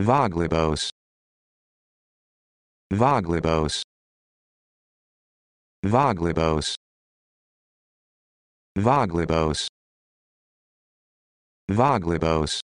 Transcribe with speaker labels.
Speaker 1: Voglibos. Voglibos. Voglibos. Voglibos. Voglibos.